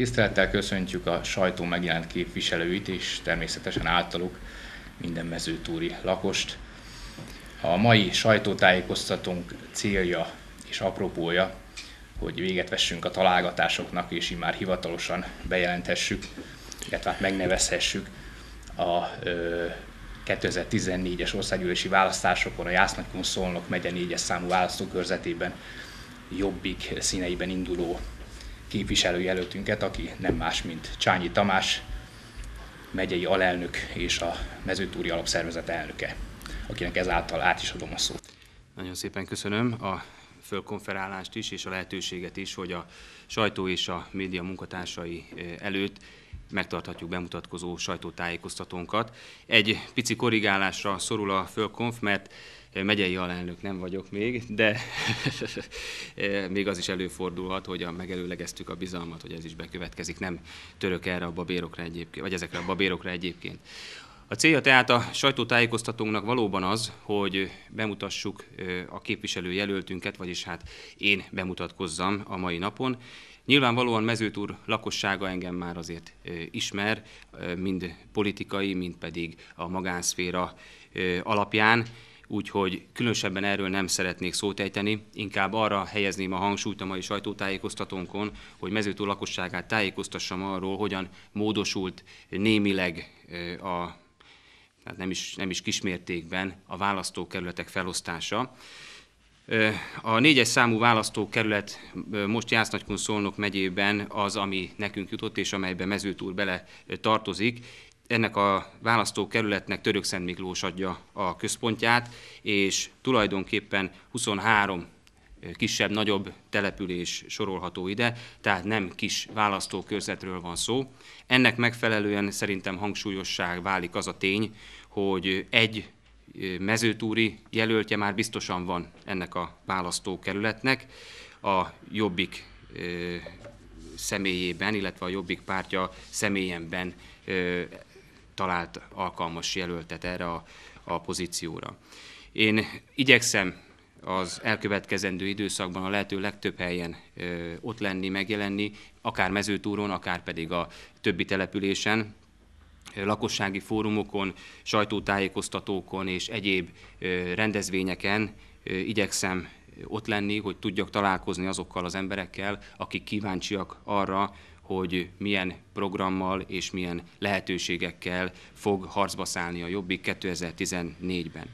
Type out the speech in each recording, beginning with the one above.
Tisztelettel köszöntjük a sajtó megjelent képviselőit, és természetesen általuk minden mezőtúri lakost. A mai sajtótájékoztatónk célja és apropója, hogy véget vessünk a találgatásoknak, és immár már hivatalosan bejelenthessük, illetve hát megnevezhessük a 2014-es országgyűlési választásokon a Jásznakun Szolnok megye 4-es számú választókörzetében jobbik színeiben induló képviselőjelöltünket, aki nem más, mint Csányi Tamás, megyei alelnök és a mezőtúri alapszervezet elnöke, akinek ezáltal át is adom a szót. Nagyon szépen köszönöm a fölkonferálást is, és a lehetőséget is, hogy a sajtó és a média munkatársai eh, előtt megtarthatjuk bemutatkozó sajtótájékoztatónkat. Egy pici korrigálásra szorul a fölkonf, mert megyei alelnök nem vagyok még, de még az is előfordulhat, hogy a, megelőlegeztük a bizalmat, hogy ez is bekövetkezik. Nem török erre a babérokra egyébként, vagy ezekre a babérokra egyébként. A célja tehát a sajtótájékoztatónknak valóban az, hogy bemutassuk a képviselő jelöltünket, vagyis hát én bemutatkozzam a mai napon. Nyilvánvalóan mezőtúr lakossága engem már azért ismer, mind politikai, mind pedig a magánszféra alapján úgyhogy különösebben erről nem szeretnék szót ejteni, inkább arra helyezném a hangsúlyt a mai sajtótájékoztatónkon, hogy mezőtó lakosságát tájékoztassam arról, hogyan módosult némileg a hát nem is, nem is kismértékben a választókerületek felosztása. A négyes számú választókerület most Jásznagykun Szolnok megyében az, ami nekünk jutott, és amelyben Mezőtúr bele tartozik, ennek a választókerületnek Szent Miklós adja a központját, és tulajdonképpen 23 eh, kisebb-nagyobb település sorolható ide, tehát nem kis választókörzetről van szó. Ennek megfelelően szerintem hangsúlyosság válik az a tény, hogy egy eh, mezőtúri jelöltje már biztosan van ennek a választókerületnek, a Jobbik eh, személyében, illetve a Jobbik pártja személyenben talált alkalmas jelöltet erre a, a pozícióra. Én igyekszem az elkövetkezendő időszakban a lehető legtöbb helyen ö, ott lenni, megjelenni, akár mezőtúron, akár pedig a többi településen, lakossági fórumokon, sajtótájékoztatókon és egyéb ö, rendezvényeken ö, igyekszem ott lenni, hogy tudjak találkozni azokkal az emberekkel, akik kíváncsiak arra, hogy milyen programmal és milyen lehetőségekkel fog harcba szállni a Jobbik 2014-ben.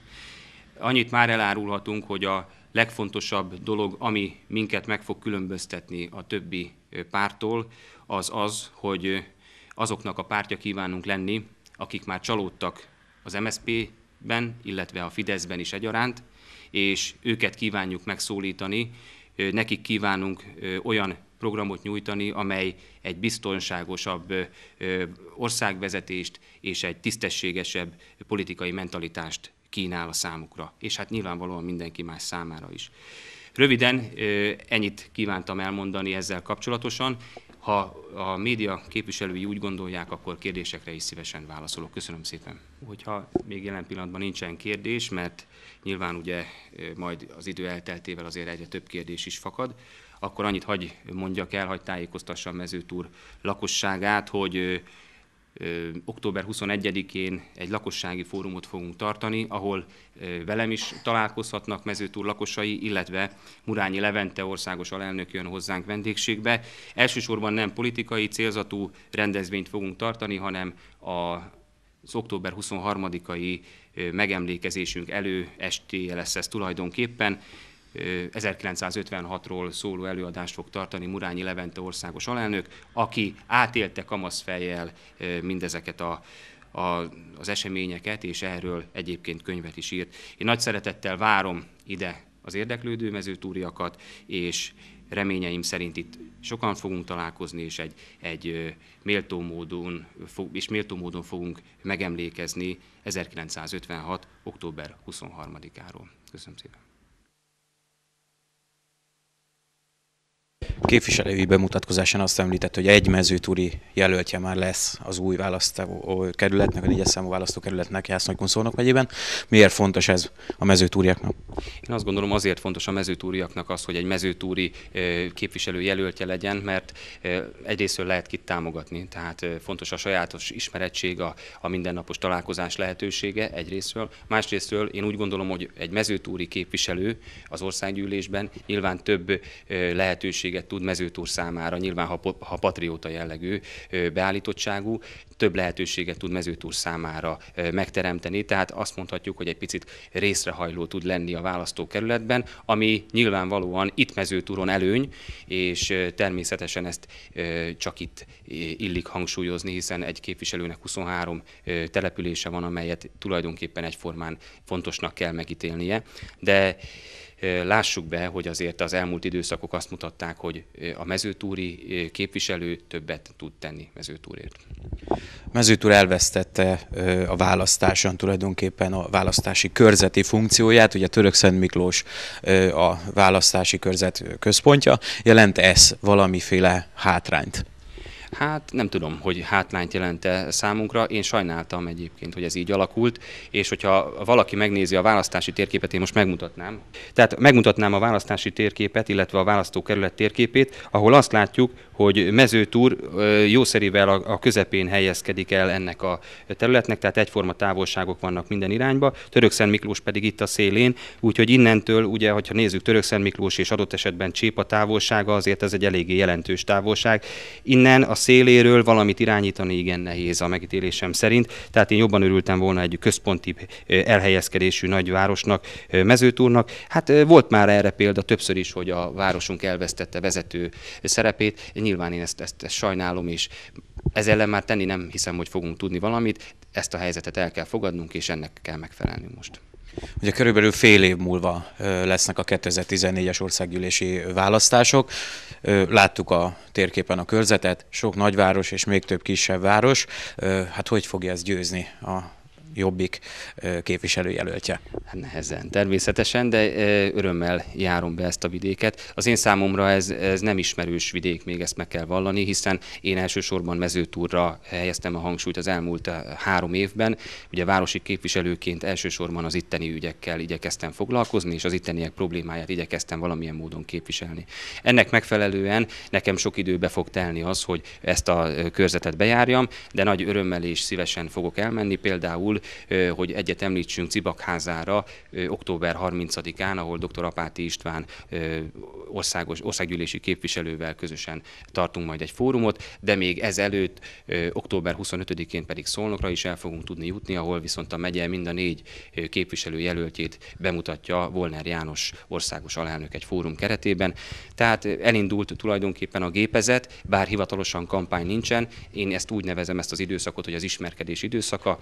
Annyit már elárulhatunk, hogy a legfontosabb dolog, ami minket meg fog különböztetni a többi pártól, az az, hogy azoknak a pártja kívánunk lenni, akik már csalódtak az MSZP-ben, illetve a Fideszben is egyaránt, és őket kívánjuk megszólítani, nekik kívánunk olyan programot nyújtani, amely egy biztonságosabb országvezetést és egy tisztességesebb politikai mentalitást kínál a számukra, és hát nyilvánvalóan mindenki más számára is. Röviden ennyit kívántam elmondani ezzel kapcsolatosan. Ha a média képviselői úgy gondolják, akkor kérdésekre is szívesen válaszolok. Köszönöm szépen. Hogyha még jelen pillanatban nincsen kérdés, mert nyilván ugye majd az idő elteltével azért egyre több kérdés is fakad, akkor annyit hagy mondjak el, hogy tájékoztassa a mezőtúr lakosságát, hogy október 21-én egy lakossági fórumot fogunk tartani, ahol velem is találkozhatnak mezőtúr lakosai, illetve Murányi Levente országos alelnök jön hozzánk vendégségbe. Elsősorban nem politikai célzatú rendezvényt fogunk tartani, hanem a az október 23-ai megemlékezésünk elő lesz ez tulajdonképpen. 1956-ról szóló előadást fog tartani Murányi Levente országos alelnök, aki átélte kamaszfejjel mindezeket a a, az eseményeket, és erről egyébként könyvet is írt. Én nagy szeretettel várom ide az érdeklődő mezőtúriakat, és reményeim szerint itt sokan fogunk találkozni, és egy, egy méltó módon, és méltó módon fogunk megemlékezni 1956. október 23-áról. Köszönöm szépen! képviselői bemutatkozásán azt említett, hogy egy mezőtúri jelöltje már lesz az új választó kerületnek, a négyes számú választókerületnek Jászlókunszónok megyében. Miért fontos ez a mezőtúriaknak? Én azt gondolom azért fontos a mezőtúriaknak az, hogy egy mezőtúri képviselő jelöltje legyen, mert egyrésztől lehet kit támogatni, tehát fontos a sajátos ismerettség, a, a mindennapos találkozás lehetősége egyrésztől. Másrésztől én úgy gondolom, hogy egy mezőtúri képviselő az országgyűlésben nyilván több lehetőséget tud mezőtúr számára, nyilván ha, ha patrióta jellegű beállítottságú, több lehetőséget tud mezőtúr számára megteremteni, tehát azt mondhatjuk, hogy egy picit részrehajló tud lenni a választókerületben, ami nyilvánvalóan itt mezőtúron előny, és természetesen ezt csak itt illik hangsúlyozni, hiszen egy képviselőnek 23 települése van, amelyet tulajdonképpen egyformán fontosnak kell megítélnie, de Lássuk be, hogy azért az elmúlt időszakok azt mutatták, hogy a mezőtúri képviselő többet tud tenni mezőtúrért. A mezőtúr elvesztette a választáson tulajdonképpen a választási körzeti funkcióját, ugye Török Szent Miklós a választási körzet központja, jelent ez valamiféle hátrányt? Hát nem tudom, hogy hátrányt jelente számunkra. Én sajnáltam egyébként, hogy ez így alakult, és hogyha valaki megnézi a választási térképet, én most megmutatnám. Tehát megmutatnám a választási térképet, illetve a választókerület térképét, ahol azt látjuk, hogy mezőtúr jószerivel a közepén helyezkedik el ennek a területnek, tehát egyforma távolságok vannak minden irányba, Törökszent Miklós pedig itt a szélén, úgyhogy innentől ugye, hogyha nézzük Törökszent Miklós és adott esetben Csép a távolsága, azért ez egy eléggé jelentős távolság. Innen a széléről valamit irányítani igen nehéz a megítélésem szerint. Tehát én jobban örültem volna egy központi elhelyezkedésű nagyvárosnak, mezőtúrnak. Hát volt már erre példa többször is, hogy a városunk elvesztette vezető szerepét. Nyilván én ezt, ezt, ezt sajnálom, és ez ellen már tenni nem hiszem, hogy fogunk tudni valamit. Ezt a helyzetet el kell fogadnunk, és ennek kell megfelelnünk most. Ugye körülbelül fél év múlva lesznek a 2014-es országgyűlési választások. Láttuk a térképen a körzetet, sok nagyváros és még több kisebb város. Hát hogy fogja ez győzni a Jobbik képviselőjelöltje. Hát nehezen, természetesen, de örömmel járom be ezt a vidéket. Az én számomra ez, ez nem ismerős vidék, még ezt meg kell vallani, hiszen én elsősorban mezőtúrra helyeztem a hangsúlyt az elmúlt három évben. Ugye városi képviselőként elsősorban az itteni ügyekkel igyekeztem foglalkozni, és az itteniek problémáját igyekeztem valamilyen módon képviselni. Ennek megfelelően nekem sok időbe fog telni az, hogy ezt a körzetet bejárjam, de nagy örömmel és szívesen fogok elmenni. Például hogy egyet említsünk Cibakházára október 30-án, ahol dr. Apáti István országos, országgyűlési képviselővel közösen tartunk majd egy fórumot, de még ez előtt október 25-én pedig Szolnokra is el fogunk tudni jutni, ahol viszont a megye mind a négy képviselő jelöltjét bemutatja Volner János országos alelnök egy fórum keretében. Tehát elindult tulajdonképpen a gépezet, bár hivatalosan kampány nincsen. Én ezt úgy nevezem ezt az időszakot, hogy az ismerkedés időszaka.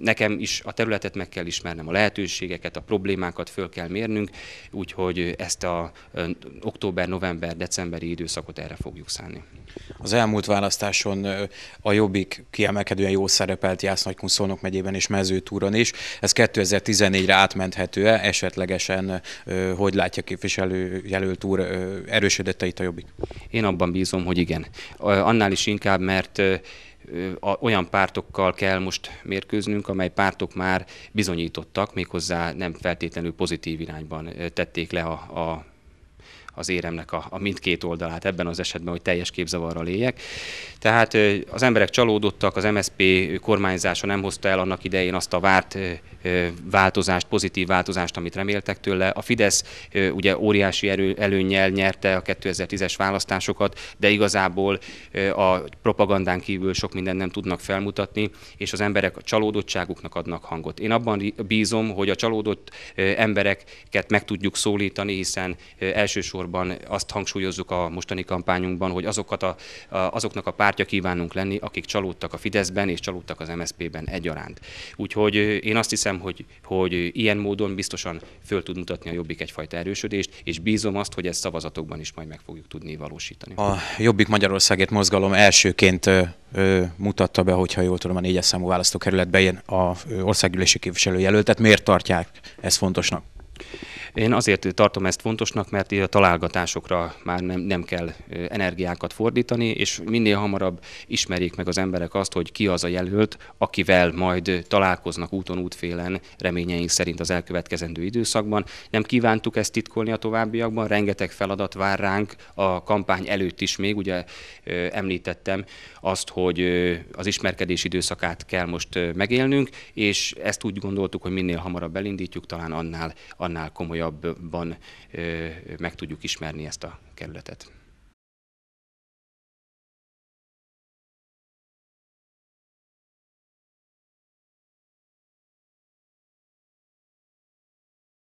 Nekem is a területet meg kell ismernem, a lehetőségeket, a problémákat föl kell mérnünk, úgyhogy ezt a október, november, decemberi időszakot erre fogjuk szállni. Az elmúlt választáson a Jobbik kiemelkedően jó szerepelt Jász Nagykunszolnok megyében és mezőtúron is. Ez 2014-re átmenthető-e? Esetlegesen hogy látja jelölt úr, erősödött itt a Jobbik? Én abban bízom, hogy igen. Annál is inkább, mert olyan pártokkal kell most mérkőznünk, amely pártok már bizonyítottak, méghozzá nem feltétlenül pozitív irányban tették le a, a az éremnek a, a mindkét oldalát ebben az esetben, hogy teljes képzavarral éljek. Tehát az emberek csalódottak, az MSP kormányzása nem hozta el annak idején azt a várt változást, pozitív változást, amit reméltek tőle. A Fidesz ugye óriási erő, előnnyel nyerte a 2010-es választásokat, de igazából a propagandán kívül sok mindent nem tudnak felmutatni, és az emberek a csalódottságuknak adnak hangot. Én abban bízom, hogy a csalódott embereket meg tudjuk szólítani, hiszen elsősorban elsősorban azt hangsúlyozzuk a mostani kampányunkban, hogy azokat a, azoknak a pártja kívánunk lenni, akik csalódtak a Fideszben és csalódtak az MSZP-ben egyaránt. Úgyhogy én azt hiszem, hogy, hogy ilyen módon biztosan föl tud mutatni a Jobbik egyfajta erősödést, és bízom azt, hogy ezt szavazatokban is majd meg fogjuk tudni valósítani. A Jobbik Magyarországért mozgalom elsőként mutatta be, hogyha jól tudom, a négyes számú választókerületben ilyen a országgyűlési képviselőjelöltet. Miért tartják ezt fontosnak? Én azért tartom ezt fontosnak, mert a találgatásokra már nem, nem kell energiákat fordítani, és minél hamarabb ismerik meg az emberek azt, hogy ki az a jelölt, akivel majd találkoznak úton, útfélen, reményeink szerint az elkövetkezendő időszakban. Nem kívántuk ezt titkolni a továbbiakban, rengeteg feladat vár ránk a kampány előtt is még, ugye említettem azt, hogy az ismerkedés időszakát kell most megélnünk, és ezt úgy gondoltuk, hogy minél hamarabb elindítjuk, talán annál, annál komolyabb komolyabban meg tudjuk ismerni ezt a kerületet.